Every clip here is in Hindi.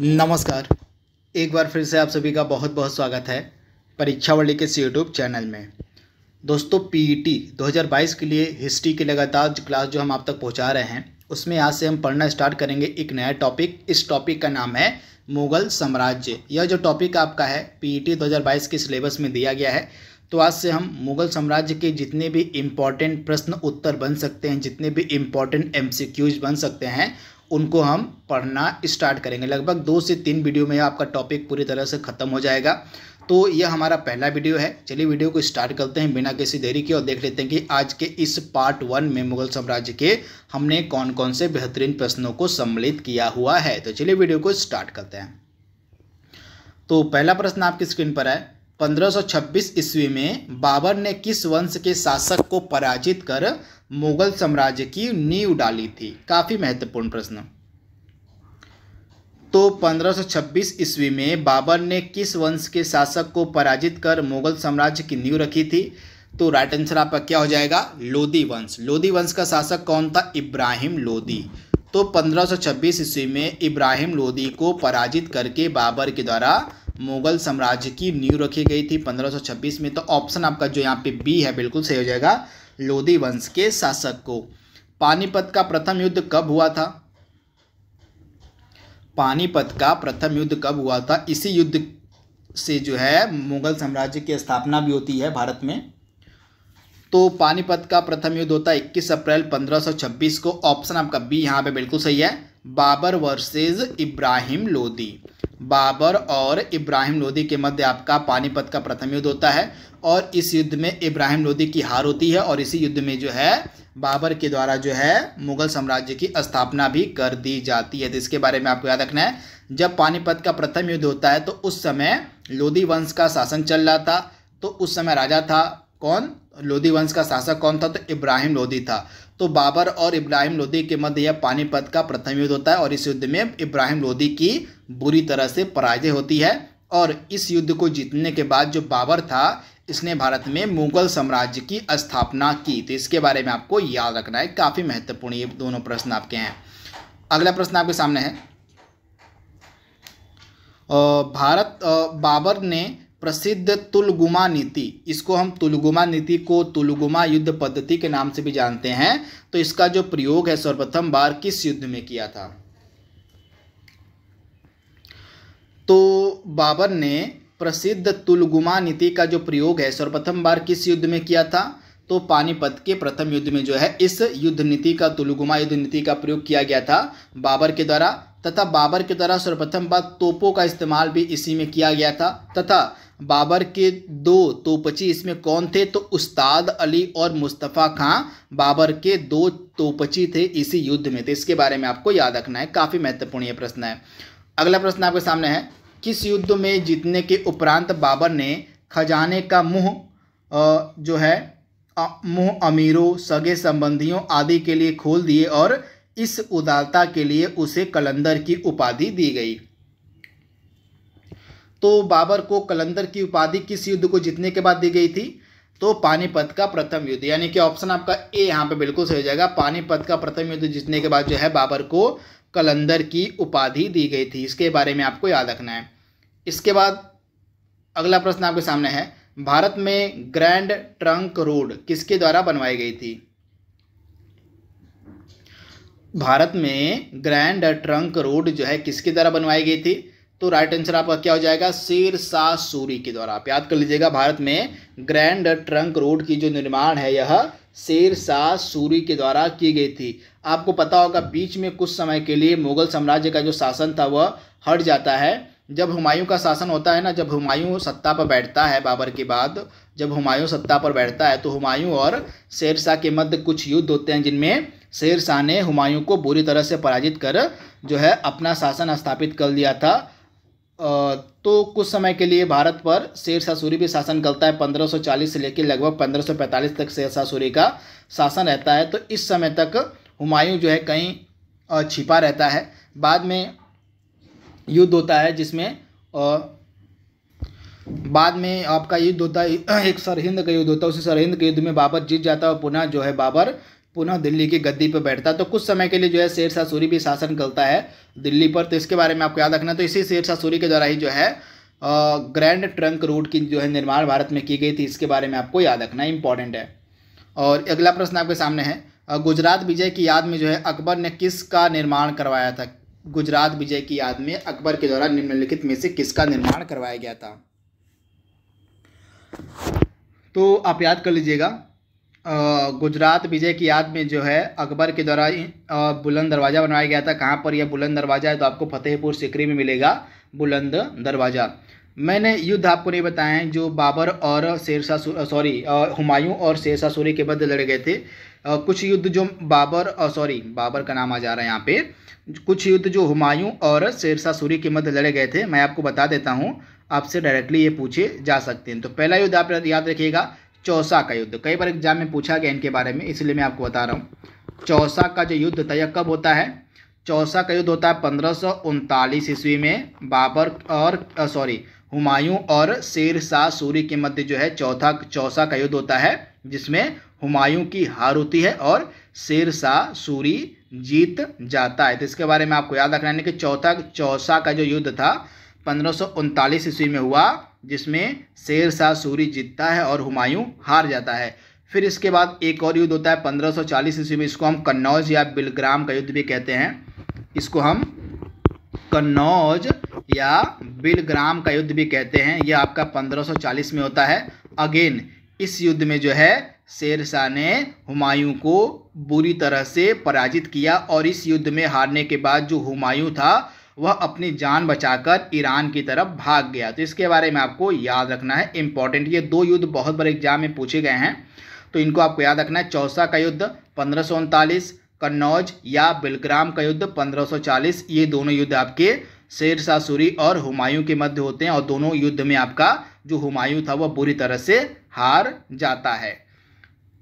नमस्कार एक बार फिर से आप सभी का बहुत बहुत स्वागत है परीक्षा वर्ली के इस यूट्यूब चैनल में दोस्तों पीईटी e 2022 के लिए हिस्ट्री की लगातार क्लास जो हम आप तक पहुंचा रहे हैं उसमें आज से हम पढ़ना स्टार्ट करेंगे एक नया टॉपिक इस टॉपिक का नाम है मुगल साम्राज्य यह जो टॉपिक आपका है पीईटी e 2022 के सिलेबस में दिया गया है तो आज से हम मुगल साम्राज्य के जितने भी इम्पॉर्टेंट प्रश्न उत्तर बन सकते हैं जितने भी इम्पॉर्टेंट एम बन सकते हैं उनको हम पढ़ना स्टार्ट करेंगे लगभग दो से तीन वीडियो में आपका टॉपिक पूरी तरह से ख़त्म हो जाएगा तो यह हमारा पहला वीडियो है चलिए वीडियो को स्टार्ट करते हैं बिना किसी देरी के और देख लेते हैं कि आज के इस पार्ट वन में मुगल साम्राज्य के हमने कौन कौन से बेहतरीन प्रश्नों को सम्मिलित किया हुआ है तो चलिए वीडियो को स्टार्ट करते हैं तो पहला प्रश्न आपकी स्क्रीन पर है 1526 ईस्वी में बाबर ने किस वंश के शासक को पराजित कर मुगल साम्राज्य की नींव डाली थी काफ़ी महत्वपूर्ण प्रश्न तो 1526 ईस्वी में बाबर ने किस वंश के शासक को पराजित कर मुगल साम्राज्य की नींव रखी थी तो राइट आंसर आपका क्या हो जाएगा लोदी वंश लोदी वंश का शासक कौन था इब्राहिम लोदी तो 1526 ईस्वी में इब्राहिम लोदी को पराजित करके बाबर के द्वारा मुगल साम्राज्य की नींव रखी गई थी 1526 में तो ऑप्शन आपका जो यहाँ पे बी है बिल्कुल सही हो जाएगा लोधी वंश के शासक को पानीपत का प्रथम युद्ध कब हुआ था पानीपत का प्रथम युद्ध कब हुआ था इसी युद्ध से जो है मुगल साम्राज्य की स्थापना भी होती है भारत में तो पानीपत का प्रथम युद्ध होता है 21 अप्रैल 1526 को ऑप्शन आपका बी यहाँ पे बिल्कुल सही है बाबर वर्सेस इब्राहिम लोदी बाबर और इब्राहिम लोदी के मध्य आपका पानीपत का प्रथम युद्ध होता है और इस युद्ध में इब्राहिम लोदी की हार होती है और इसी युद्ध में जो है बाबर के द्वारा जो है मुगल साम्राज्य की स्थापना भी कर दी जाती है तो इसके बारे में आपको याद रखना है जब पानीपत का प्रथम युद्ध होता है तो उस समय लोधी वंश का शासन चल रहा था तो उस समय राजा था कौन लोधी वंश का शासक कौन था तो इब्राहिम लोधी था तो बाबर और इब्राहिम लोधी के मध्य यह पानीपत का प्रथम युद्ध होता है और इस युद्ध में इब्राहिम लोधी की बुरी तरह से पराजय होती है और इस युद्ध को जीतने के बाद जो बाबर था इसने भारत में मुगल साम्राज्य की स्थापना की तो इसके बारे में आपको याद रखना है काफ़ी महत्वपूर्ण ये दोनों प्रश्न आपके हैं अगला प्रश्न आपके सामने है भारत बाबर ने प्रसिद्ध तुलगुमा नीति इसको हम तुलगुमा नीति को तुलगुमा युद्ध पद्धति के नाम से भी जानते हैं तो इसका जो प्रयोग है सर्वप्रथम बार किस युद्ध में किया था तो बाबर ने प्रसिद्ध तुलगुमा नीति का जो प्रयोग है सर्वप्रथम बार किस युद्ध में किया था तो पानीपत के प्रथम युद्ध में जो है इस युद्ध नीति का तुलगुमा युद्ध नीति का प्रयोग किया गया था बाबर के द्वारा तथा बाबर के द्वारा सर्वप्रथम बार तोपों का इस्तेमाल भी इसी में किया गया था तथा बाबर के दो तोपची इसमें कौन थे तो उस्ताद अली और मुस्तफ़ा खां बाबर के दो तोपची थे इसी युद्ध में थे इसके बारे में आपको याद रखना है काफ़ी महत्वपूर्ण ये प्रश्न है अगला प्रश्न आपके सामने है किस युद्ध में जीतने के उपरांत बाबर ने खजाने का मुँह जो है मुँह अमीरों सगे संबंधियों आदि के लिए खोल दिए और इस उदारता के लिए उसे कलंदर की उपाधि दी गई तो बाबर को कलंदर की उपाधि किस युद्ध को जीतने के बाद दी गई थी तो पानीपत का प्रथम युद्ध यानी कि ऑप्शन आपका ए यहाँ पे बिल्कुल सही हो जाएगा पानीपत का प्रथम युद्ध जीतने के बाद जो है बाबर को कलंदर की उपाधि दी गई थी इसके बारे में आपको याद रखना है इसके बाद अगला प्रश्न आपके सामने है भारत में ग्रैंड ट्रंक रोड किसके द्वारा बनवाई गई थी भारत में ग्रैंड ट्रंक रोड जो है किसके द्वारा बनवाई गई थी तो राइट आंसर आपका क्या हो जाएगा शेर शाह सूरी के द्वारा आप याद कर लीजिएगा भारत में ग्रैंड ट्रंक रोड की जो निर्माण है यह शेर शाह सूरी के द्वारा की गई थी आपको पता होगा बीच में कुछ समय के लिए मुगल साम्राज्य का जो शासन था वह हट जाता है जब हुमायूं का शासन होता है ना जब हुमायूं सत्ता पर बैठता है बाबर के बाद जब हुमायूं सत्ता पर बैठता है तो हुमायूं और शेर शाह के मध्य कुछ युद्ध होते हैं जिनमें शेर शाह ने हुमायूं को बुरी तरह से पराजित कर जो है अपना शासन स्थापित कर लिया था तो कुछ समय के लिए भारत पर शेर शाह सूरी भी शासन करता है 1540 से लेकर लगभग 1545 तक शेर शाह सूरी का शासन रहता है तो इस समय तक हुमायूं जो है कहीं छिपा रहता है बाद में युद्ध होता है जिसमें बाद में आपका युद्ध होता है एक सरहिंद का युद्ध होता है उसी सरहिंद के युद्ध में बाबर जीत जाता है और पुनः जो है बाबर पुनः दिल्ली की गद्दी पर बैठता है तो कुछ समय के लिए जो है शेर शाह सूरी भी शासन करता है दिल्ली पर तो इसके बारे में आपको याद रखना तो इसी शेर शाह सूरी के द्वारा ही जो है ग्रैंड ट्रंक रूट की जो है निर्माण भारत में की गई थी इसके बारे में आपको याद रखना इंपॉर्टेंट है और अगला प्रश्न आपके सामने है गुजरात विजय की याद में जो है अकबर ने किस का निर्माण करवाया था गुजरात विजय की याद में अकबर के द्वारा निम्नलिखित में से किसका निर्माण करवाया गया था तो आप याद कर लीजिएगा गुजरात विजय की याद में जो है अकबर के द्वारा बुलंद दरवाज़ा बनवाया गया था कहाँ पर यह बुलंद दरवाज़ा है तो आपको फतेहपुर सिकरी में मिलेगा बुलंद दरवाज़ा मैंने युद्ध आपको नहीं बताया है जो बाबर और शेरशाह सॉरी हुमायूं और शेरशाह सूरी के मध्य लड़े गए थे कुछ युद्ध जो बाबर सॉरी बाबर का नाम आ जा रहा है यहाँ पे कुछ युद्ध जो हुमायूं और शेरशाह सूरी के मध्य लड़े गए थे मैं आपको बता देता हूँ आपसे डायरेक्टली ये पूछे जा सकते हैं तो पहला युद्ध आप याद रखिएगा चौसा का युद्ध कई बार एग्जाम में पूछा गया इनके बारे में इसलिए मैं आपको बता रहा हूँ चौसा का जो युद्ध था यह कब होता है चौसा का युद्ध होता है पंद्रह ईस्वी में बाबर और सॉरी हुमायूं और शेर शाह सूरी के मध्य जो है चौथा चौसा का युद्ध होता है जिसमें हुमायूं की हार होती है और शेर शाह सूरी जीत जाता है तो इसके बारे में आपको याद रखना है कि चौथा चौसा का जो युद्ध था पंद्रह ईस्वी में हुआ जिसमें शेर शाह सूरी जीतता है और हुमायूं हार जाता है फिर इसके बाद एक और युद्ध होता है 1540 ईस्वी में इसको हम कन्नौज या बिलग्राम का युद्ध भी कहते हैं इसको हम कन्नौज या बिलग्राम का युद्ध भी कहते हैं यह आपका 1540 में होता है अगेन इस युद्ध में जो है शेरशाह ने हुमायूं को बुरी तरह से पराजित किया और इस युद्ध में हारने के बाद जो हुमायूं था वह अपनी जान बचाकर ईरान की तरफ भाग गया तो इसके बारे में आपको याद रखना है इम्पॉर्टेंट ये दो युद्ध बहुत बड़े एग्जाम में पूछे गए हैं तो इनको आपको याद रखना है चौसा का युद्ध पंद्रह कन्नौज या बिलग्राम का युद्ध 1540 ये दोनों युद्ध आपके शेरशाह सूरी और हुमायूं के मध्य होते हैं और दोनों युद्ध में आपका जो हुमायूं था वह बुरी तरह से हार जाता है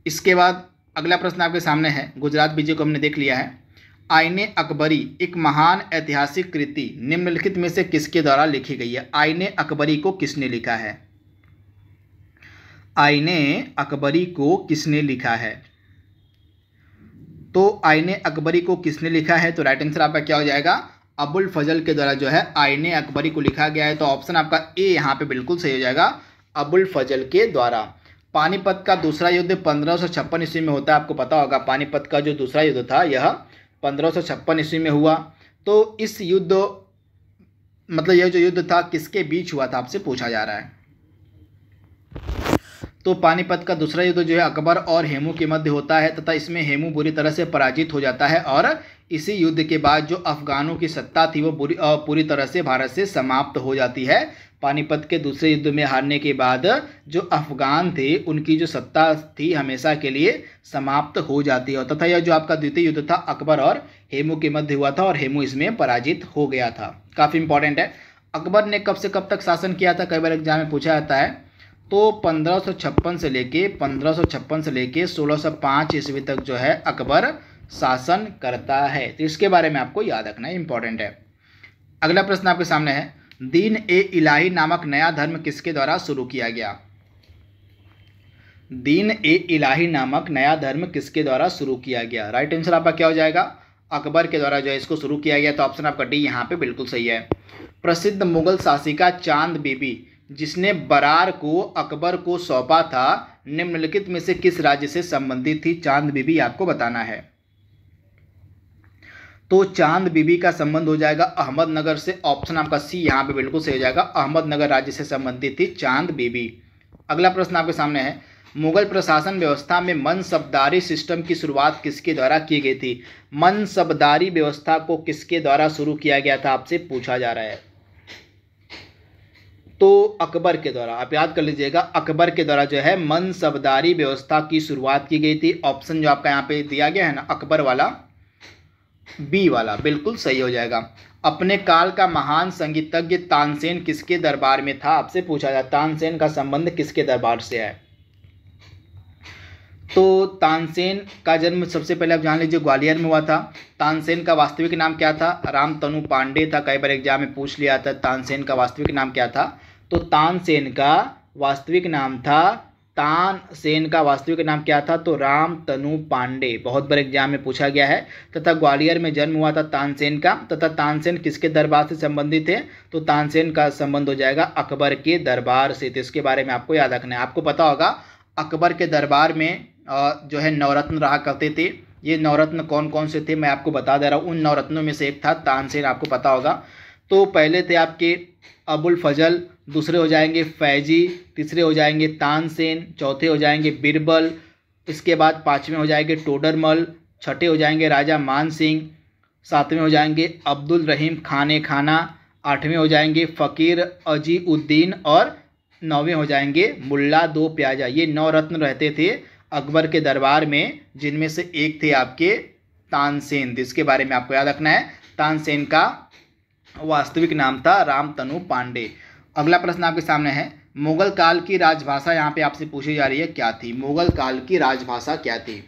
इसके बाद अगला प्रश्न आपके सामने है गुजरात बीजे को हमने देख लिया है आईने अकबरी एक महान ऐतिहासिक कृति निम्नलिखित में से किसके द्वारा लिखी गई है आईने अकबरी को किसने लिखा है आईने अकबरी को किसने लिखा है तो आईने अकबरी को किसने लिखा है तो राइट आंसर आपका क्या हो जाएगा अबुल फजल के द्वारा जो है आईने अकबरी को लिखा गया है तो ऑप्शन आपका ए यहाँ पे बिल्कुल सही हो जाएगा अबुल फजल के द्वारा पानीपत का दूसरा युद्ध पंद्रह ईस्वी में होता है आपको पता होगा पानीपत का जो दूसरा युद्ध था यह पंद्रह ईस्वी में हुआ तो इस युद्ध मतलब यह जो युद्ध था किसके बीच हुआ था आपसे पूछा जा रहा है तो पानीपत का दूसरा युद्ध जो है अकबर और हेमू के मध्य होता है तथा इसमें हेमू बुरी तरह से पराजित हो जाता है और इसी युद्ध के बाद जो अफगानों की सत्ता थी वो पूरी तरह से भारत से समाप्त हो जाती है पानीपत के दूसरे युद्ध में हारने के बाद जो अफगान थे उनकी जो सत्ता थी हमेशा के लिए समाप्त हो जाती है तथा यह जो आपका द्वितीय युद्ध था अकबर और हेमू के मध्य हुआ था और हेमू इसमें पराजित हो गया था काफ़ी इंपॉर्टेंट है अकबर ने कब से कब तक शासन किया था कई बार एग्जाम में पूछा जाता है तो पंद्रह से लेके पंद्रह से लेके सोलह ईस्वी तक जो है अकबर शासन करता है तो इसके बारे में आपको याद रखना इंपॉर्टेंट है अगला प्रश्न आपके सामने है दीन ए इलाही नामक नया धर्म किसके द्वारा शुरू किया गया दीन ए इलाही नामक नया धर्म किसके द्वारा शुरू किया गया राइट आंसर आपका क्या हो जाएगा अकबर के द्वारा जो है इसको शुरू किया गया तो ऑप्शन आपका डी यहाँ पे बिल्कुल सही है प्रसिद्ध मुगल शासिका चांद बीबी जिसने बरार को अकबर को सौंपा था निम्नलिखित में से किस राज्य से संबंधित थी चांद बीबी आपको बताना है तो चांद बीबी का संबंध हो जाएगा अहमदनगर से ऑप्शन आपका सी यहाँ पे बिल्कुल सही हो जाएगा अहमदनगर राज्य से संबंधित थी चांद बीबी अगला प्रश्न आपके सामने है मुगल प्रशासन व्यवस्था में मनसबदारी सिस्टम की शुरुआत किसके द्वारा की गई थी मनसबदारी व्यवस्था को किसके द्वारा शुरू किया गया था आपसे पूछा जा रहा है तो अकबर के द्वारा आप याद कर लीजिएगा अकबर के द्वारा जो है मनसबदारी व्यवस्था की शुरुआत की गई थी ऑप्शन जो आपका यहाँ पे दिया गया है ना अकबर वाला बी वाला बिल्कुल सही हो जाएगा अपने काल का महान संगीतज्ञ तानसेन किसके दरबार में था आपसे पूछा जाए तानसेन का संबंध किसके दरबार से है तो तानसेन का जन्म सबसे पहले आप जान लीजिए ग्वालियर में हुआ था तानसेन का वास्तविक नाम क्या था राम तनु पांडे था कई बार एग्जाम में पूछ लिया था तानसेन का वास्तविक नाम क्या था तो तानसेन का वास्तविक नाम था तान सेन का वास्तविक नाम क्या था तो राम तनु पांडे बहुत बड़े एग्जाम में पूछा गया है तथा ग्वालियर में जन्म हुआ था तानसेन का तथा तानसेन किसके दरबार से संबंधित है तो तानसेन का संबंध हो जाएगा अकबर के दरबार से तो इसके बारे में आपको याद रखना है आपको पता होगा अकबर के दरबार में जो है नवरत्न रहा करते थे ये नवरत्न कौन कौन से थे मैं आपको बता दे रहा हूँ उन नवरत्नों में से एक था तानसेन आपको पता होगा तो पहले थे आपके अबुल फजल दूसरे हो जाएंगे फैजी तीसरे हो जाएंगे तानसेन चौथे हो जाएंगे बिरबल इसके बाद पाँचवें हो जाएंगे टोडरमल छठे हो जाएंगे राजा मान सिंह सातवें हो जाएंगे अब्दुल रहीम खाने खाना आठवें हो जाएंगे फ़कीर अजीउद्दीन और नौवें हो जाएंगे मुल्ला दो प्याजा ये नौ रत्न रहते थे अकबर के दरबार में जिनमें से एक थे आपके तानसेन जिसके बारे में आपको याद रखना है तानसेन का वास्तविक नाम था रामतनु पांडे अगला प्रश्न आपके सामने है मुगल काल की राजभाषा यहाँ पे आपसे पूछी जा रही है क्या थी मुगल काल की राजभाषा क्या थी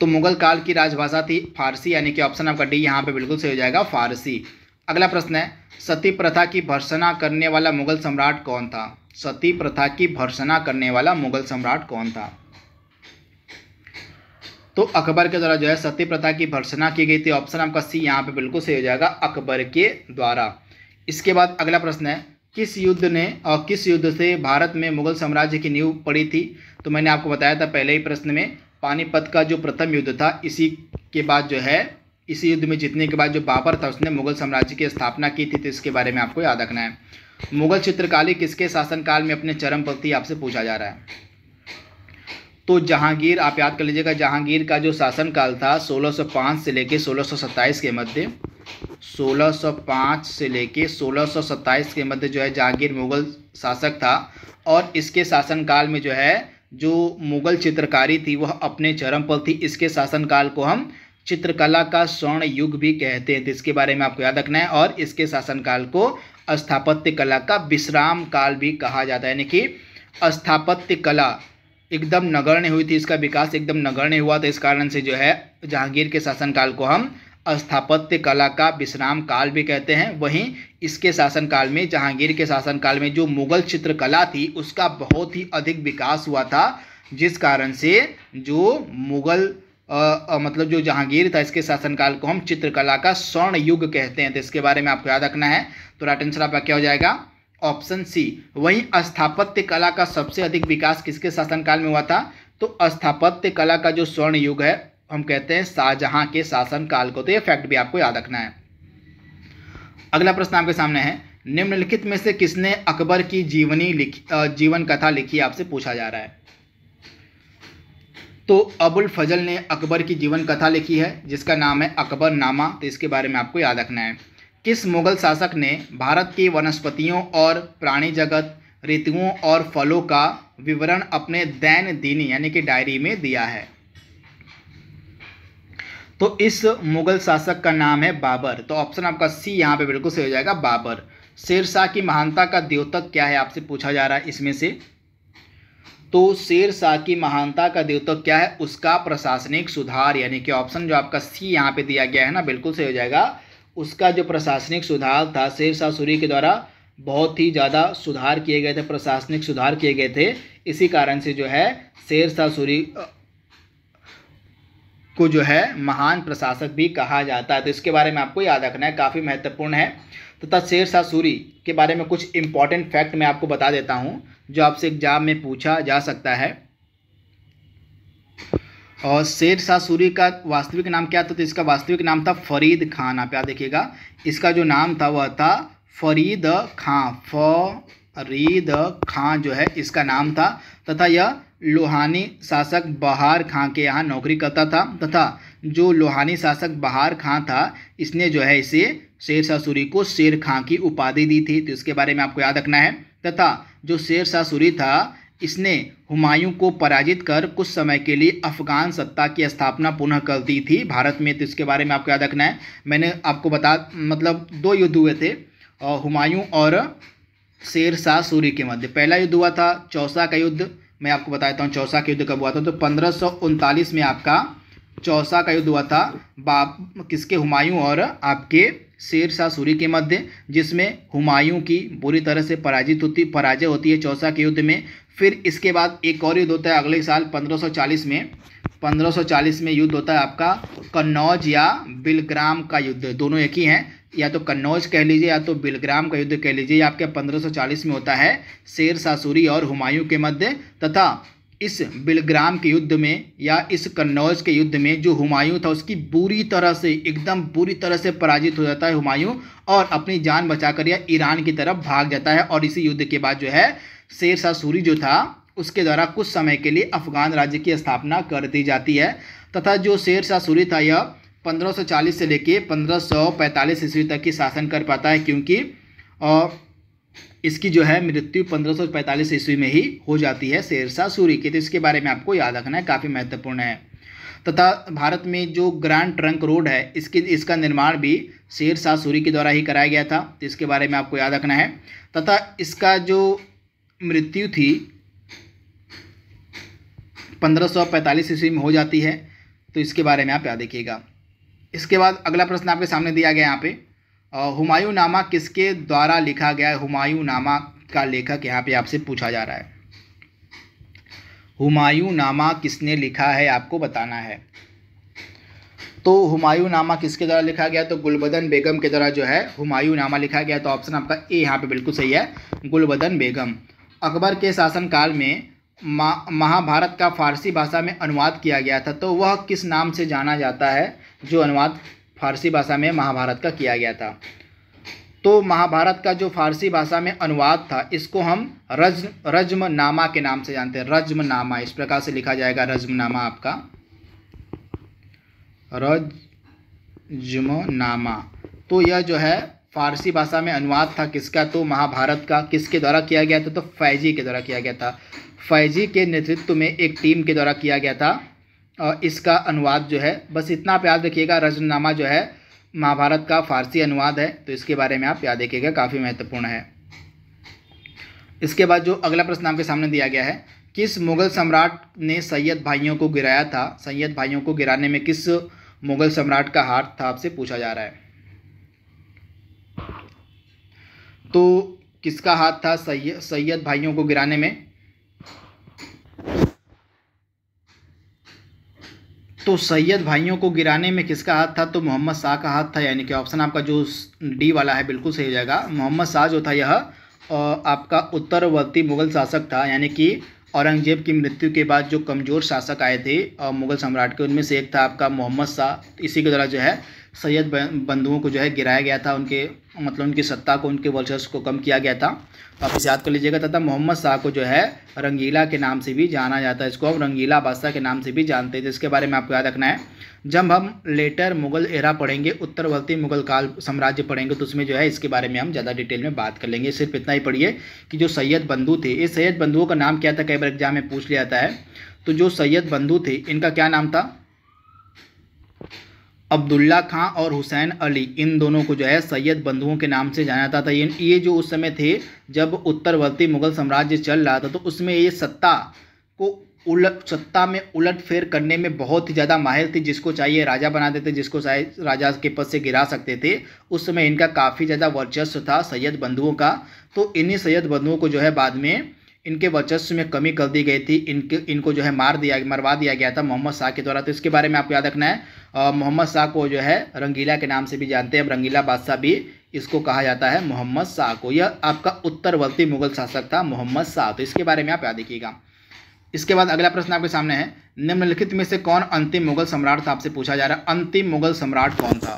तो मुगल काल की राजभाषा थी फारसी यानी कि ऑप्शन आपका डी यहाँ पे बिल्कुल सही हो जाएगा फारसी अगला प्रश्न है सती प्रथा की भर्सना करने वाला मुगल सम्राट कौन था सती प्रथा की भर्सना करने वाला मुगल सम्राट कौन था तो अकबर के द्वारा जो है सती प्रथा की भर्सना की गई थी ऑप्शन आपका सी यहाँ पे बिल्कुल सही हो जाएगा अकबर के द्वारा इसके बाद अगला प्रश्न है किस युद्ध ने और किस युद्ध से भारत में मुगल साम्राज्य की नींव पड़ी थी तो मैंने आपको बताया था पहले ही प्रश्न में पानीपत का जो प्रथम युद्ध था इसी के बाद जो है इसी युद्ध में जीतने के बाद जो बाबर था उसने मुगल साम्राज्य की स्थापना की थी तो इसके बारे में आपको याद रखना है मुगल चित्रकाली किसके शासनकाल में अपने चरम पर आपसे पूछा जा रहा है तो जहांगीर आप याद कर लीजिएगा जहांगीर का जो शासनकाल था 1605 से लेके 1627 के मध्य 1605 से लेके 1627 के मध्य जो है जहांगीर मुगल शासक था और इसके शासनकाल में जो है जो मुगल चित्रकारी थी वह अपने चरम पर थी इसके शासनकाल को हम चित्रकला का स्वर्ण युग भी कहते हैं तो इसके बारे में आपको याद रखना है और इसके शासनकाल को स्थापत्य कला का विश्राम काल भी कहा जाता है यानी कि स्थापत्य कला एकदम नगण्य हुई थी इसका विकास एकदम नगण्य हुआ था इस कारण से जो है जहांगीर के शासनकाल को हम स्थापत्य कला का विश्राम काल भी कहते हैं वहीं इसके शासनकाल में जहांगीर के शासनकाल में जो मुगल चित्रकला थी उसका बहुत ही अधिक विकास हुआ था जिस कारण से जो मुगल आ, आ, मतलब जो जहांगीर था इसके शासनकाल को हम चित्रकला का स्वर्ण युग कहते हैं तो इसके बारे में आपको याद रखना है तो राइट आंसर आपका क्या हो जाएगा ऑप्शन सी वहीं स्थापत्य कला का सबसे अधिक विकास किसके शासनकाल में हुआ था तो स्थापत्य कला का जो स्वर्ण युग है हम कहते हैं शाहजहां के शासनकाल को तो ये फैक्ट भी आपको याद रखना है अगला प्रश्न आपके सामने है निम्नलिखित में से किसने अकबर की जीवनी लिखी जीवन कथा लिखी आपसे पूछा जा रहा है तो अबुल फजल ने अकबर की जीवन कथा लिखी है जिसका नाम है अकबर नामा तो इसके बारे में आपको याद रखना है किस मुगल शासक ने भारत की वनस्पतियों और प्राणी जगत ऋतुओं और फलों का विवरण अपने दैन दिन यानी कि डायरी में दिया है तो इस मुगल शासक का नाम है बाबर तो ऑप्शन आपका सी यहाँ पे बिल्कुल सही हो जाएगा बाबर शेरशाह की महानता का द्योतक क्या है आपसे पूछा जा रहा है इसमें से तो शेर शाह की महानता का द्योतक क्या है उसका प्रशासनिक सुधार यानी कि ऑप्शन जो आपका सी यहाँ पे दिया गया है ना बिल्कुल सही हो जाएगा उसका जो प्रशासनिक सुधार था शेर शाह सूरी के द्वारा बहुत ही ज़्यादा सुधार किए गए थे प्रशासनिक सुधार किए गए थे इसी कारण से जो है शेर शाह सूरी को जो है महान प्रशासक भी कहा जाता है तो इसके बारे में आपको याद रखना है काफ़ी महत्वपूर्ण है तथा तो शेर शाह सूरी के बारे में कुछ इंपॉर्टेंट फैक्ट मैं आपको बता देता हूँ जो आपसे एग्जाम में पूछा जा सकता है और शेर शाह सूरी का वास्तविक नाम क्या था तो इसका वास्तविक नाम था फरीद खान आप याद देखिएगा इसका जो नाम था वह था फरीद खां फरीद खां जो है इसका नाम था तथा यह लोहानी शासक बहार खां के यहाँ नौकरी करता था तथा जो लोहानी शासक बहार खां था इसने जो है इसे शेर शाह सूरी को शेर खां की उपाधि दी थी तो इसके बारे में आपको याद रखना है तथा जो शेर शाह सूरी था इसने हुमायूं को पराजित कर कुछ समय के लिए अफगान सत्ता की स्थापना पुनः कर दी थी भारत में तो इसके बारे में आपको याद रखना है मैंने आपको बता मतलब दो युद्ध हुए थे हुमायूं और शेर शाह सूरी के मध्य पहला युद्ध हुआ था चौसा का युद्ध मैं आपको बता देता हूँ चौसा का युद्ध कब हुआ था तो पंद्रह में आपका चौसा का युद्ध हुआ था बाप किसके हुमायूं और आपके शेर शाह सूरी के मध्य जिसमें हुमायूं की बुरी तरह से पराजित होती पराजय होती है चौसा के युद्ध में फिर इसके बाद एक और युद्ध होता है अगले साल 1540 में 1540 में युद्ध होता है आपका कन्नौज या बिलग्राम का युद्ध दोनों एक ही हैं या तो कन्नौज कह लीजिए या तो बिलग्राम का युद्ध कह लीजिए आपके 1540 में होता है शेर सासूरी और हुमायूं के मध्य तथा इस बिलग्राम के युद्ध में या इस कन्नौज के युद्ध में जो हुमायूं था उसकी बुरी तरह से एकदम बुरी तरह से पराजित हो जाता है हुमायूं और अपनी जान बचाकर या ईरान की तरफ भाग जाता है और इसी युद्ध के बाद जो है शेर शाह सूरी जो था उसके द्वारा कुछ समय के लिए अफगान राज्य की स्थापना कर दी जाती है तथा जो शेर शाह सूरी था यह 1540 से लेकर 1545 ईस्वी तक की शासन कर पाता है क्योंकि और इसकी जो है मृत्यु 1545 ईस्वी में ही हो जाती है शेर शाह सूरी की तो इसके बारे में आपको याद रखना है काफ़ी महत्वपूर्ण है तथा भारत में जो ग्रैंड ट्रंक रोड है इसकी इसका निर्माण भी शेर शाह सूरी के द्वारा ही कराया गया था तो इसके बारे में आपको याद रखना है तथा इसका जो मृत्यु थी 1545 ईस्वी में हो जाती है तो इसके बारे में आप याद देखिएगा इसके बाद अगला प्रश्न आपके सामने दिया गया यहाँ पे हुमायूं नामा किसके द्वारा लिखा गया है हुमायूं नामा का लेखक यहाँ पे आपसे पूछा जा रहा है हुमायूं नामा किसने लिखा है आपको बताना है तो हुमायूं नामा किसके द्वारा लिखा गया तो गुलबदन बेगम के द्वारा जो है हुमायूं नामा लिखा गया तो ऑप्शन आपका ए यहाँ पे बिल्कुल सही है गुलबदन बेगम अकबर के शासनकाल में महाभारत का फारसी भाषा में अनुवाद किया गया था तो वह किस नाम से जाना जाता है जो अनुवाद फारसी भाषा में महाभारत का किया गया था तो महाभारत का जो फारसी भाषा में अनुवाद था इसको हम रज रज्मनामा के नाम से जानते हैं नामा इस प्रकार से लिखा जाएगा नामा आपका रज्मनामा तो यह जो है फारसी भाषा में अनुवाद था किसका तो महाभारत का किसके द्वारा किया गया था तो फैजी के द्वारा किया गया था फैजी के नेतृत्व में एक टीम के द्वारा किया गया था और इसका अनुवाद जो है बस इतना आप याद रखिएगा रजनामा जो है महाभारत का फारसी अनुवाद है तो इसके बारे में आप याद रखिएगा काफ़ी महत्वपूर्ण है इसके बाद जो अगला प्रश्न आपके सामने दिया गया है किस मुगल सम्राट ने सैयद भाइयों को गिराया था सैयद भाइयों को गिराने में किस मुगल सम्राट का हाथ था आपसे पूछा जा रहा है तो किसका हाथ था सैयद भाइयों को गिराने में तो सैयद भाइयों को गिराने में किसका हाथ था तो मोहम्मद शाह का हाथ था यानी कि ऑप्शन आपका जो डी वाला है बिल्कुल सही हो जाएगा मोहम्मद शाह जो था यह आपका उत्तरवर्ती मुगल शासक था यानी कि औरंगजेब की मृत्यु के बाद जो कमज़ोर शासक आए थे मुगल सम्राट के उनमें से एक था आपका मोहम्मद शाह इसी के द्वारा जो है सैयद बंधुओं को जो है गिराया गया था उनके मतलब उनकी सत्ता को उनके वर्चस्व को कम किया गया था वापस तो याद कर लीजिएगा तथा मोहम्मद शाह को जो है रंगीला के नाम से भी जाना जाता है इसको हम रंगीला बादशाह के नाम से भी जानते थे तो इसके बारे में आपको याद रखना है जब हम लेटर मुगल एरा पढ़ेंगे उत्तरवर्ती मुगल काल साम्राज्य पढ़ेंगे तो उसमें जो है इसके बारे में हम ज़्यादा डिटेल में बात कर लेंगे सिर्फ इतना ही पढ़िए कि जो सैयद बंधु थे इस सैयद बंधुओं का नाम क्या था कई बार एग्जाम में पूछ लिया जाता है तो जो सैयद बंधु थे इनका क्या नाम था अब्दुल्ला खां और हुसैन अली इन दोनों को जो है सैयद बंधुओं के नाम से जाना जाता था ये ये जो उस समय थे जब उत्तरवर्ती मुगल साम्राज्य चल रहा था तो उसमें ये सत्ता को उलट सत्ता में उलट फेर करने में बहुत ही ज़्यादा माहिर थे जिसको चाहिए राजा बना देते जिसको राजा के पद से गिरा सकते थे उस समय इनका काफ़ी ज़्यादा वर्चस्व था सैयद बंधुओं का तो इन्हीं सैयद बंधुओं को जो है बाद में इनके वर्चस्व में कमी कर दी गई थी इनके इनको जो है मार दिया मरवा दिया गया था मोहम्मद शाह के द्वारा तो इसके बारे में आपको याद रखना है मोहम्मद शाह को जो है रंगीला के नाम से भी जानते हैं रंगीला बादशाह भी इसको कहा जाता है मोहम्मद शाह को यह आपका उत्तरवर्ती मुगल शासक था मोहम्मद शाह तो इसके बारे में आप याद रखिएगा इसके बाद अगला प्रश्न आपके सामने है निम्नलिखित में से कौन अंतिम मुगल सम्राट था आपसे पूछा जा रहा है अंतिम मुगल सम्राट कौन था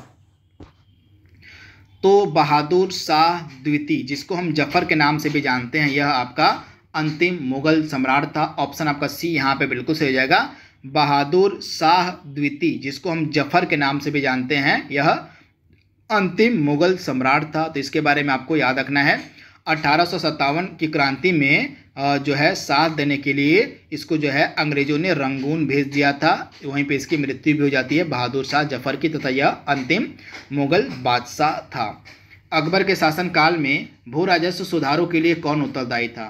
तो बहादुर शाह द्वितीय जिसको हम जफर के नाम से भी जानते हैं यह आपका अंतिम मुगल सम्राट था ऑप्शन आपका सी यहाँ पे बिल्कुल सही हो जाएगा बहादुर शाह द्वितीय जिसको हम जफर के नाम से भी जानते हैं यह अंतिम मुगल सम्राट था तो इसके बारे में आपको याद रखना है अठारह की क्रांति में जो है साथ देने के लिए इसको जो है अंग्रेजों ने रंगून भेज दिया था वहीं पे इसकी मृत्यु भी हो जाती है बहादुर शाह जफर की तथा यह अंतिम मुगल बादशाह था अकबर के शासनकाल में भू राजस्व सुधारों के लिए कौन उत्तरदायी था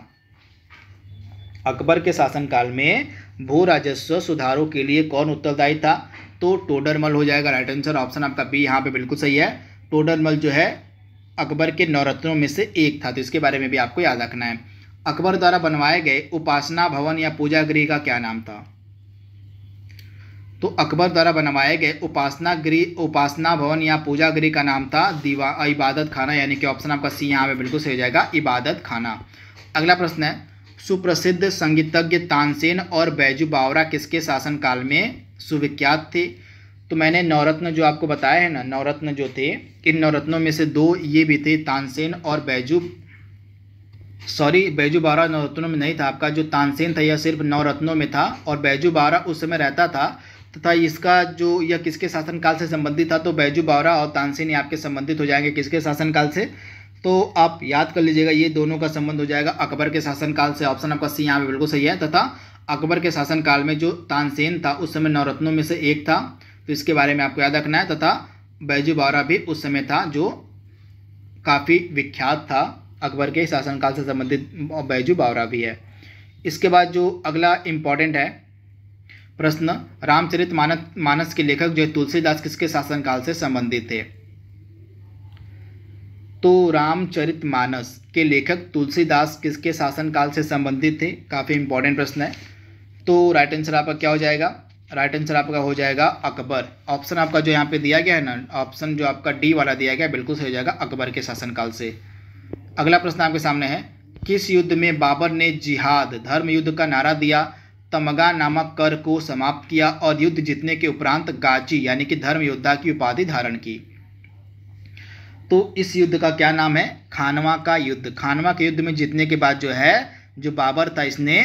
अकबर के शासनकाल में भू राजस्व सुधारों के लिए कौन उत्तरदायी था तो टोडरमल हो जाएगा राइट आंसर ऑप्शन आपका बी यहाँ पे बिल्कुल सही है टोडरमल जो है अकबर के नवरत्नों में से एक था तो इसके बारे में भी आपको याद रखना है अकबर द्वारा बनवाए गए उपासना भवन या पूजा गृह का क्या नाम था तो अकबर द्वारा बनवाए गए उपासना गृह उपासना भवन या पूजा गृह का नाम था दीवा इबादत खाना यानी कि ऑप्शन आपका सी यहाँ पे बिल्कुल सही हो जाएगा इबादत खाना अगला प्रश्न है सुप्रसिद्ध संगीतज्ञ तानसेन और बैजू बावरा किसके शासनकाल में सुविख्यात थे तो मैंने नवरत्न जो आपको बताया है ना नवरत्न जो थे इन नवरत्नों में से दो ये भी थे तानसेन और बैजू सॉरी बैजू बावरा नवरत्नों में नहीं था आपका जो तानसेन था यह सिर्फ नवरत्नों में था और बैजू बावरा उस समय रहता था तथा इसका जो यह किसके शासनकाल से संबंधित था तो बैजू बावरा और तानसेन ये आपके संबंधित हो जाएंगे किसके शासनकाल से तो आप याद कर लीजिएगा ये दोनों का संबंध हो जाएगा अकबर के शासनकाल से ऑप्शन आपका सी यहाँ पे बिल्कुल सही है तथा अकबर के शासनकाल में जो तानसेन था उस समय नवरत्नों में से एक था तो इसके बारे में आपको याद रखना है तथा बैजू बावरा भी उस समय था जो काफ़ी विख्यात था अकबर के शासनकाल से संबंधित बैजू बावरा भी है इसके बाद जो अगला इम्पॉर्टेंट है प्रश्न रामचरित मानस मानस के लेखक जो तुलसीदास किसके शासनकाल से संबंधित थे तो रामचरित मानस के लेखक तुलसीदास किसके शासनकाल से संबंधित थे काफ़ी इंपॉर्टेंट प्रश्न है तो राइट आंसर आपका क्या हो जाएगा राइट आंसर आपका हो जाएगा अकबर ऑप्शन आपका जो यहाँ पे दिया गया है ना ऑप्शन जो आपका डी वाला दिया गया बिल्कुल सही हो जाएगा अकबर के शासनकाल से अगला प्रश्न आपके सामने है किस युद्ध में बाबर ने जिहाद धर्म युद्ध का नारा दिया तमगा नामक कर को समाप्त किया और युद्ध जीतने के उपरांत गाजी यानी कि धर्म योद्धा की उपाधि धारण की तो इस युद्ध का क्या नाम है खानवा का युद्ध खानवा के युद्ध में जीतने के बाद जो है जो बाबर था इसने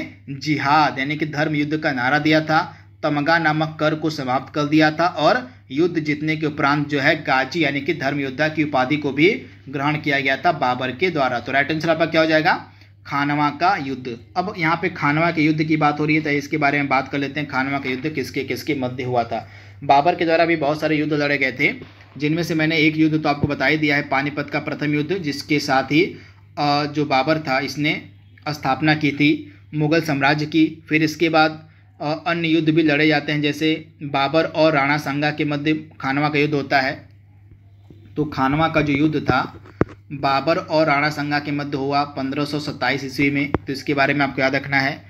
जिहाद यानी कि धर्म युद्ध का नारा दिया था तमगा नामक कर को समाप्त कर दिया था और युद्ध जीतने के उपरांत जो है गाजी यानी कि धर्म योद्धा की उपाधि को भी ग्रहण किया गया था बाबर के द्वारा तो राइट आंसर आपका क्या हो जाएगा खानवा का युद्ध अब यहाँ पे खानवा के युद्ध की बात हो रही है तो इसके बारे में बात कर लेते हैं खानवा का युद्ध किसके किसके मध्य हुआ था बाबर के द्वारा भी बहुत सारे युद्ध लड़े गए थे जिनमें से मैंने एक युद्ध तो आपको बता ही दिया है पानीपत का प्रथम युद्ध जिसके साथ ही जो बाबर था इसने स्थापना की थी मुगल साम्राज्य की फिर इसके बाद अन्य युद्ध भी लड़े जाते हैं जैसे बाबर और राणा संगा के मध्य खानवा का युद्ध होता है तो खानवा का जो युद्ध था बाबर और राणा संगा के मध्य हुआ पंद्रह सौ ईस्वी में तो इसके बारे में आपको याद रखना है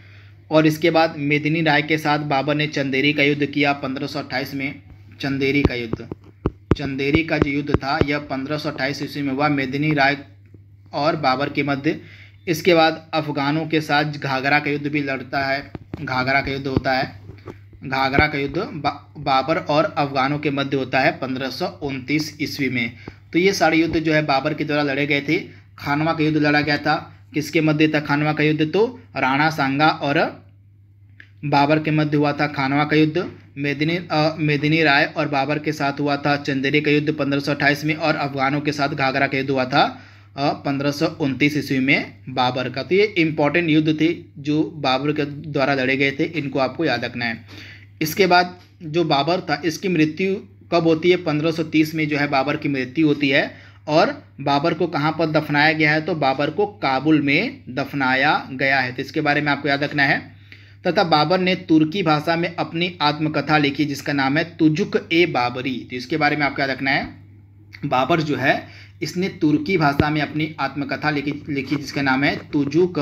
और इसके बाद मेदिनी राय के साथ बाबर ने चंदेरी का युद्ध किया पंद्रह में चंदेरी का युद्ध चंदेरी का जो युद्ध था यह पंद्रह सौ ईस्वी में हुआ मेदिनी राय और बाबर के मध्य इसके बाद अफगानों के साथ घाघरा का युद्ध भी लड़ता है घाघरा का युद्ध होता है घाघरा का युद्ध बा, बाबर और अफगानों के मध्य होता है पंद्रह ईस्वी में तो ये सारे युद्ध जो है बाबर के द्वारा लड़े गए थे खानवा का युद्ध लड़ा गया था किसके मध्य था खानवा का युद्ध तो राणा सांगा और बाबर के मध्य हुआ था खानवा का युद्ध मेदिनी मेदिनी राय और बाबर के साथ हुआ था चंदेरी का युद्ध पंद्रह में और अफगानों के साथ घाघरा का युद्ध हुआ था पंद्रह ईस्वी में बाबर का तो ये इम्पोर्टेंट युद्ध थे जो बाबर के द्वारा लड़े गए थे इनको आपको याद रखना है इसके बाद जो बाबर था इसकी मृत्यु कब होती है 1530 में जो है बाबर की मृत्यु होती है और बाबर को कहाँ पर दफनाया गया है तो बाबर को काबुल में दफनाया गया है तो इसके बारे में आपको याद रखना है तथा बाबर ने तुर्की भाषा में अपनी आत्मकथा लिखी जिसका नाम है तुजुक ए बाबरी तो इसके बारे में आपको क्या रखना है बाबर जो है इसने तुर्की भाषा में अपनी आत्मकथा लिखी लिखी जिसका नाम है तुजुक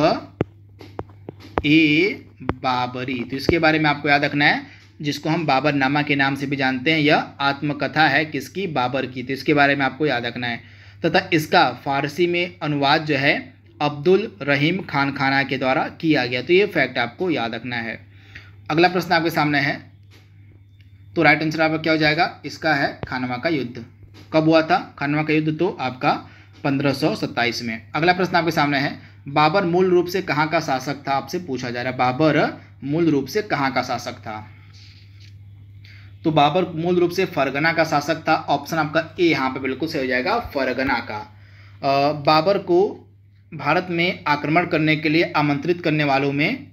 ए बाबरी तो इसके बारे में आपको याद रखना है जिसको हम बाबर नामा के नाम से भी जानते हैं यह आत्मकथा है किसकी बाबर की तो इसके बारे में आपको याद रखना है तथा इसका फारसी में अनुवाद जो है अब्दुल रहीम खान खाना के द्वारा किया गया तो ये फैक्ट आपको याद रखना है अगला प्रश्न आपके सामने है तो राइट आंसर आपका क्या हो जाएगा इसका है खानवा का युद्ध कब हुआ था खानवा का युद्ध तो आपका पंद्रह में अगला प्रश्न आपके सामने है बाबर मूल रूप से कहाँ का शासक था आपसे पूछा जा रहा है बाबर मूल रूप से कहाँ का शासक था तो बाबर मूल रूप से फरगना का शासक था ऑप्शन आपका ए यहाँ पे बिल्कुल सही हो जाएगा फरगना का बाबर को भारत में आक्रमण करने के लिए आमंत्रित करने वालों में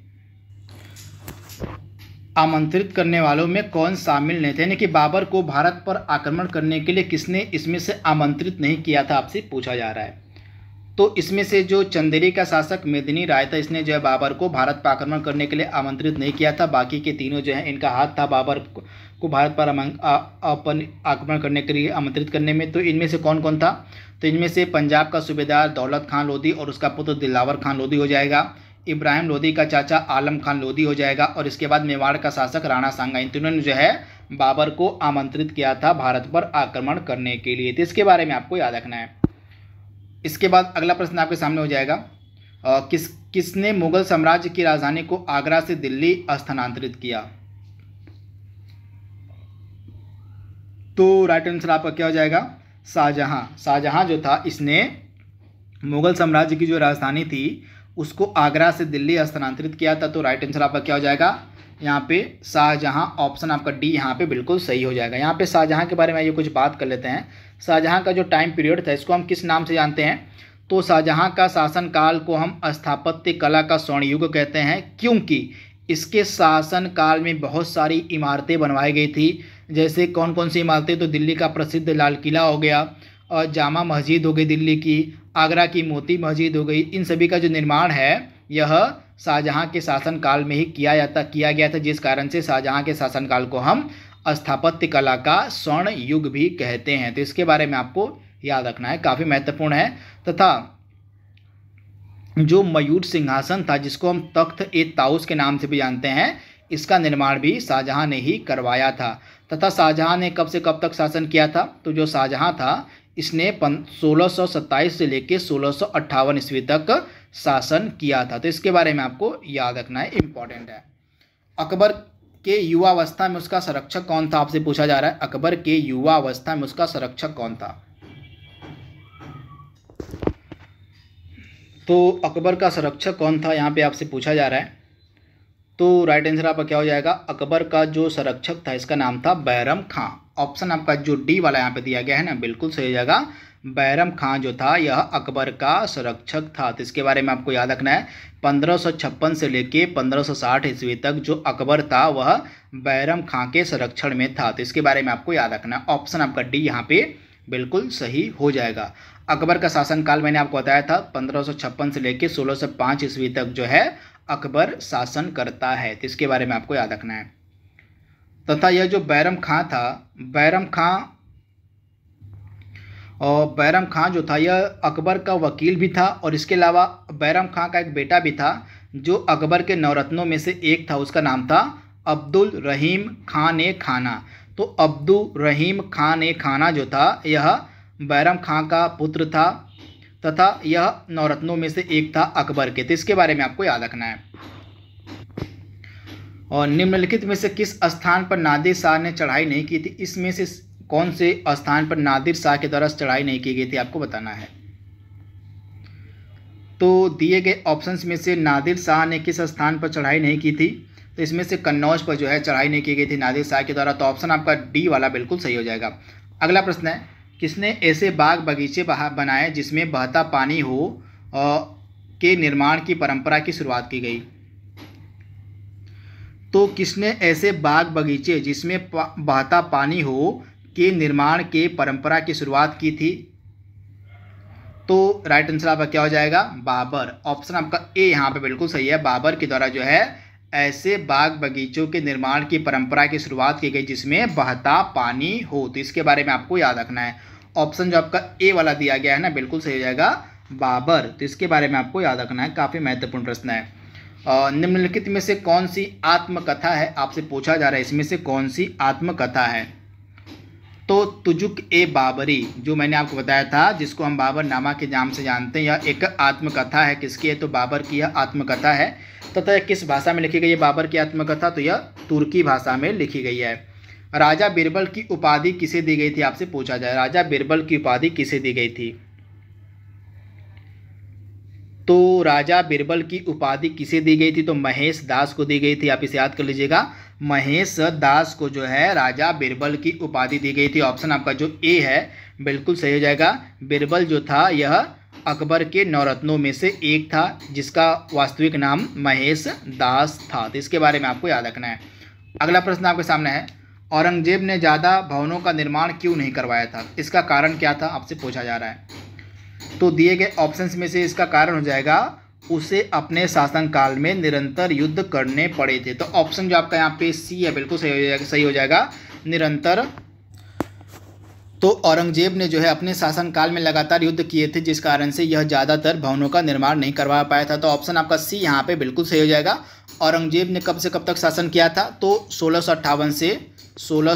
आमंत्रित करने वालों में कौन शामिल नहीं थे यानी कि बाबर को भारत पर आक्रमण करने के लिए किसने इसमें से आमंत्रित नहीं किया था आपसे पूछा जा रहा है तो इसमें से जो चंदेरी का शासक मेदिनी राय था इसने जो है बाबर को भारत पर आक्रमण करने के लिए आमंत्रित नहीं किया था बाकी के तीनों जो है इनका हाथ था बाबर को भारत पर आक्रमण करने के लिए आमंत्रित करने में तो इनमें से कौन कौन था तो इनमें से पंजाब का सूबेदार दौलत खान लोधी और उसका पुत्र दिलावर खान लोधी हो जाएगा इब्राहिम लोधी का चाचा आलम खान लोधी हो जाएगा और इसके बाद मेवाड़ का शासक राणा सांगा इन तीनों ने जो है बाबर को आमंत्रित किया था भारत पर आक्रमण करने के लिए तो इसके बारे में आपको याद रखना है इसके बाद अगला प्रश्न आपके सामने हो जाएगा आ, किस किसने मुगल साम्राज्य की राजधानी को आगरा से दिल्ली स्थानांतरित किया तो राइट आंसर आपका क्या हो जाएगा शाहजहाँ शाहजहाँ जो था इसने मुगल साम्राज्य की जो राजधानी थी उसको आगरा से दिल्ली स्थानांतरित किया था तो राइट आंसर आपका क्या हो जाएगा यहाँ पे शाहजहाँ ऑप्शन आपका डी यहाँ पे बिल्कुल सही हो जाएगा यहाँ पे शाहजहाँ के बारे में ये कुछ बात कर लेते हैं शाहजहाँ का जो टाइम पीरियड था इसको हम किस नाम से जानते हैं तो शाहजहाँ का शासन काल को हम स्थापत्य कला का स्वर्ण युग कहते हैं क्योंकि इसके शासन काल में बहुत सारी इमारतें बनवाई गई थी जैसे कौन कौन सी इमारतें तो दिल्ली का प्रसिद्ध लाल किला हो गया और जामा मस्जिद हो गई दिल्ली की आगरा की मोती मस्जिद हो गई इन सभी का जो निर्माण है यह शाहजहाँ के शासनकाल में ही किया जाता किया गया था जिस कारण से शाहजहाँ के शासनकाल को हम स्थापत्य कला का स्वर्ण युग भी कहते हैं तो इसके बारे में आपको याद रखना है काफ़ी महत्वपूर्ण है तथा जो मयूर सिंहासन था जिसको हम तख्त ए ताउस के नाम से भी जानते हैं इसका निर्माण भी शाहजहाँ ने ही करवाया था तथा शाहजहाँ ने कब से कब तक शासन किया था तो जो शाहजहाँ था इसने पन सोलह से लेकर सोलह सौ ईस्वी तक शासन किया था तो इसके बारे में आपको याद रखना है इम्पॉर्टेंट है अकबर के युवावस्था में उसका संरक्षक कौन था आपसे पूछा जा रहा है अकबर के युवा अवस्था में उसका संरक्षक कौन था तो अकबर का संरक्षक कौन था यहाँ पे आपसे पूछा जा रहा है तो राइट आंसर आपका क्या हो जाएगा अकबर का जो संरक्षक था इसका नाम था बैरम खां ऑप्शन आपका जो डी वाला यहाँ पे दिया गया है ना बिल्कुल सही जाएगा बैरम खां जो था यह अकबर का संरक्षक था तो इसके बारे में आपको याद रखना है पंद्रह से लेके 1560 ईस्वी तक जो अकबर था वह बैरम खां के संरक्षण में था तो इसके बारे में आपको याद रखना है ऑप्शन आपका डी यहाँ पे बिल्कुल सही हो जाएगा अकबर का शासनकाल मैंने आपको बताया था पंद्रह से लेकर 1605 ईस्वी तक जो है अकबर शासन करता है तो इसके बारे में आपको याद रखना है तथा यह जो बैरम खां था बैरम खां और बैरम खां जो था यह अकबर का वकील भी था और इसके अलावा बैरम खां का एक बेटा भी था जो अकबर के नवरत्नों में से एक था उसका नाम था अब्दुल रहीम खान ए खाना तो अब्दुल रहीम खान ए खाना जो था यह बैरम खां का पुत्र था तथा यह नवरत्नों में से एक था अकबर के तो इसके बारे में आपको याद रखना है और निम्नलिखित में से किस स्थान पर नादिर शाह ने चढ़ाई नहीं की थी इसमें से कौन से स्थान पर नादिर शाह के द्वारा चढ़ाई नहीं की गई थी आपको बताना है तो दिए गए ऑप्शंस में से नादिर शाह ने किस स्थान पर चढ़ाई नहीं की थी तो इसमें से कन्नौज पर जो है चढ़ाई नहीं की गई थी नादिर शाह के द्वारा तो ऑप्शन आपका डी वाला बिल्कुल सही हो जाएगा अगला प्रश्न है किसने ऐसे बाग बगीचे बनाए जिसमें बहता पानी हो के निर्माण की परंपरा की शुरुआत की गई तो किसने ऐसे बाग बगीचे जिसमें बहता पानी हो के निर्माण के परंपरा की शुरुआत की थी तो राइट आंसर आपका क्या हो जाएगा बाबर ऑप्शन आपका ए यहाँ पे बिल्कुल सही है बाबर के द्वारा जो है ऐसे बाग बगीचों के निर्माण की परंपरा की शुरुआत की गई जिसमें बहता पानी हो तो इसके बारे में आपको याद रखना है ऑप्शन जो आपका ए वाला दिया गया है ना बिल्कुल सही हो जाएगा बाबर तो इसके बारे में आपको याद रखना है काफ़ी महत्वपूर्ण प्रश्न है निम्नलिखित में से कौन सी आत्मकथा है आपसे पूछा जा रहा है इसमें से कौन सी आत्मकथा है तो तुजुक ए बाबरी जो मैंने आपको बताया था जिसको हम बाबर नामा के नाम से जानते हैं या एक आत्मकथा है किसकी है तो बाबर की यह आत्मकथा है तथा तो तो किस भाषा में लिखी गई है बाबर की आत्मकथा तो यह तुर्की भाषा में लिखी गई है राजा बीरबल की उपाधि किसे दी गई थी आपसे पूछा जाए राजा बीरबल की उपाधि किसे दी गई थी तो राजा बीरबल की उपाधि किसे दी गई थी तो महेश दास को दी गई थी आप इसे याद कर लीजिएगा महेश दास को जो है राजा बीरबल की उपाधि दी गई थी ऑप्शन आपका जो ए है बिल्कुल सही हो जाएगा बीरबल जो था यह अकबर के नवरत्नों में से एक था जिसका वास्तविक नाम महेश दास था तो इसके बारे में आपको याद रखना है अगला प्रश्न आपके सामने है औरंगजेब ने ज़्यादा भवनों का निर्माण क्यों नहीं करवाया था इसका कारण क्या था आपसे पूछा जा रहा है तो दिए गए ऑप्शंस में से इसका कारण हो जाएगा उसे अपने शासनकाल में निरंतर युद्ध करने पड़े थे तो ऑप्शन जो आपका यहाँ पे सी है बिल्कुल सही हो जाएगा सही हो जाएगा निरंतर तो औरंगजेब ने जो है अपने शासनकाल में लगातार युद्ध किए थे जिस कारण से यह ज़्यादातर भवनों का निर्माण नहीं करवा पाया था तो ऑप्शन आपका सी यहाँ पे बिल्कुल सही हो जाएगा औरंगजेब ने कब से कब तक शासन किया था तो सोलह से सोलह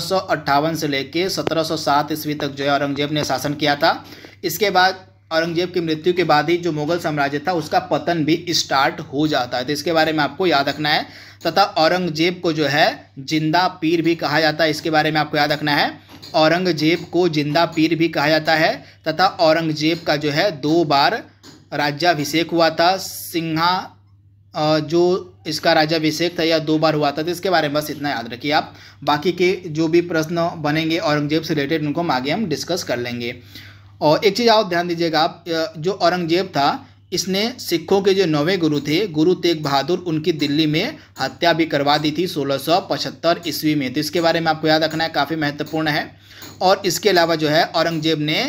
से लेके 1707 ईस्वी तक जो है औरंगजेब ने शासन किया था इसके बाद औरंगजेब की मृत्यु के बाद ही जो मुगल साम्राज्य था उसका पतन भी स्टार्ट हो जाता है तो इसके बारे में आपको याद रखना है तथा औरंगजेब को जो है जिंदा पीर भी कहा जाता है इसके बारे में आपको याद रखना है औरंगजेब को जिंदा पीर भी कहा जाता है तथा औरंगजेब का जो है दो बार राज्याभिषेक हुआ था सिंहा जो इसका राज्याभिषेक था या दो बार हुआ था तो इसके बारे में बस इतना याद रखिए आप बाकी के जो भी प्रश्न बनेंगे औरंगजेब से रिलेटेड उनको हम आगे हम डिस्कस कर लेंगे और एक चीज़ आप ध्यान दीजिएगा आप जो औरंगजेब था इसने सिखों के जो नौवें गुरु थे गुरु तेग बहादुर उनकी दिल्ली में हत्या भी करवा दी थी 1675 ईस्वी में तो इसके बारे में आपको याद रखना है काफ़ी महत्वपूर्ण है और इसके अलावा जो है औरंगजेब ने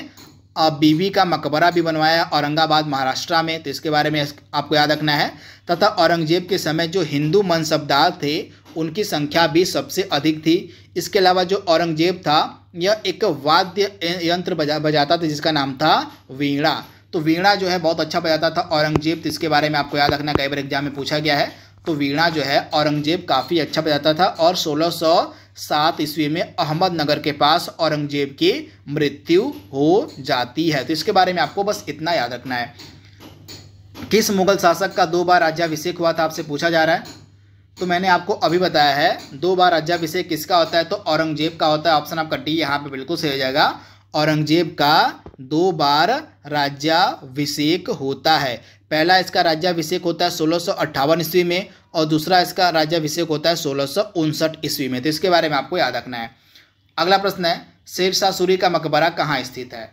बीवी का मकबरा भी बनवाया औरंगाबाद महाराष्ट्र में तो इसके बारे में आपको याद रखना है तथा औरंगजेब के समय जो हिंदू मनसबदार थे उनकी संख्या भी सबसे अधिक थी इसके अलावा जो औरंगजेब था यह एक वाद्य यंत्र बजा बजाता था जिसका नाम था वीणा तो वीणा जो है बहुत अच्छा बजाता था औरंगजेब तो इसके बारे में आपको याद रखना कई बार एग्जाम में पूछा गया है तो वीणा जो है औरंगजेब काफ़ी अच्छा बजाता था और 1607 ईस्वी में अहमदनगर के पास औरंगजेब की मृत्यु हो जाती है तो इसके बारे में आपको बस इतना याद रखना है किस मुगल शासक का दो बार राज्याभिषेक हुआ था आपसे पूछा जा रहा है तो मैंने आपको अभी बताया है दो बार राज्याभिषेक किसका होता है तो औरंगजेब का होता है ऑप्शन आपका डी यहाँ पे बिल्कुल सही हो जाएगा औरंगजेब का दो बार राज्याभिषेक होता है पहला इसका राज्याभिषेक होता है सोलह ईस्वी में और दूसरा इसका राज्याभिषेक होता है सोलह ईस्वी में तो इसके बारे में आपको याद रखना है अगला प्रश्न है शेर सूरी का मकबरा कहाँ स्थित है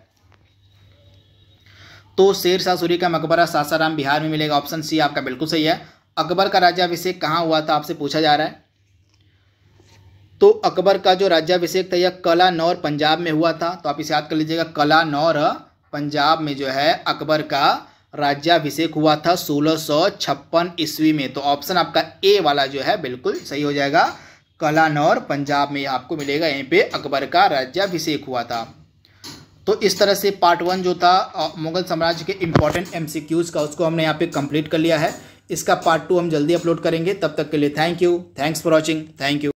तो शेर शाह सूरी का मकबरा सासाराम बिहार में मिलेगा ऑप्शन सी आपका बिल्कुल सही है अकबर का राज्याभिषेक कहाँ हुआ था आपसे पूछा जा रहा है तो अकबर का जो राज्याभिषेक था यह कला नौर पंजाब में हुआ था तो आप इसे याद कर लीजिएगा कला नौर पंजाब में जो है अकबर का राज्याभिषेक हुआ था सोलह ईस्वी में तो ऑप्शन आपका ए वाला जो है बिल्कुल सही हो जाएगा कलानौर पंजाब में आपको मिलेगा यहीं पे अकबर का राज्याभिषेक हुआ था तो इस तरह से पार्ट वन जो था मुगल साम्राज्य के इम्पॉर्टेंट एमसीक्यूज का उसको हमने यहाँ पे कंप्लीट कर लिया है इसका पार्ट टू हम जल्दी अपलोड करेंगे तब तक के लिए thank you thanks for watching thank you